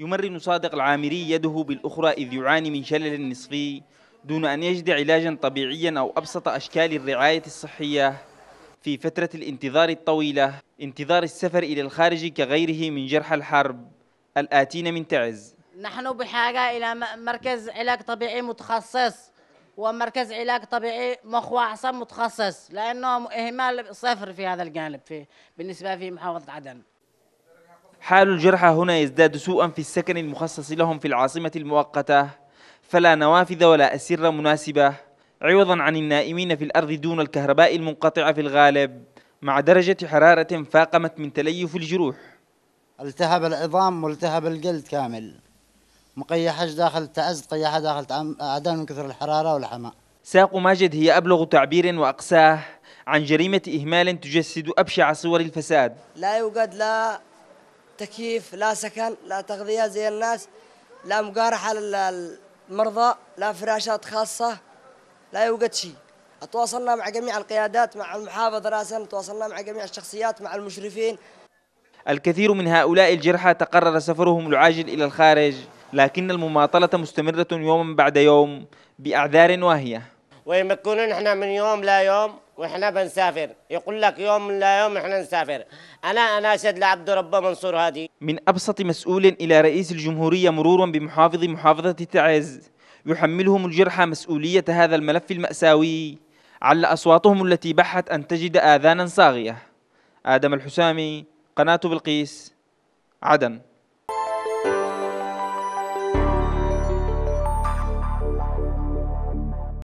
يمرن صادق العامري يده بالأخرى إذ يعاني من شلل نصفي دون أن يجد علاجا طبيعيا أو أبسط أشكال الرعاية الصحية في فترة الانتظار الطويلة انتظار السفر إلى الخارج كغيره من جرح الحرب الآتين من تعز نحن بحاجة إلى مركز علاج طبيعي متخصص ومركز علاج طبيعي مخ وأعصاب متخصص لأنه إهمال صفر في هذا الجانب في بالنسبة في محافظة عدن حال الجرحى هنا يزداد سوءا في السكن المخصص لهم في العاصمة المؤقتة فلا نوافذ ولا أسرة مناسبة عوضا عن النائمين في الأرض دون الكهرباء المنقطعة في الغالب مع درجة حرارة فاقمت من تليف الجروح التهب العظام والتهب الجلد كامل مقيحش داخل تعز قيحة داخل عدم من كثر الحرارة والحماء ساق ماجد هي أبلغ تعبير وأقساه عن جريمة إهمال تجسد أبشع صور الفساد لا يوجد لا تكييف لا سكن لا تغذية زي الناس لا مقارحة للمرضى لا فراشات خاصة لا يوجد شيء تواصلنا مع جميع القيادات مع المحافظ راسا تواصلنا مع جميع الشخصيات مع المشرفين الكثير من هؤلاء الجرحى تقرر سفرهم العاجل إلى الخارج لكن المماطلة مستمرة يوما بعد يوم بأعذار واهية ويمكنون احنا من يوم لا يوم واحنا بنسافر يقول لك يوم لا يوم احنا نسافر انا اناشد لعبد رب منصور هادي من ابسط مسؤول الى رئيس الجمهوريه مرورا بمحافظ محافظه تعز يحملهم الجرحى مسؤوليه هذا الملف الماساوي عل اصواتهم التي بحت ان تجد اذانا صاغيه ادم الحسامي قناه بلقيس عدن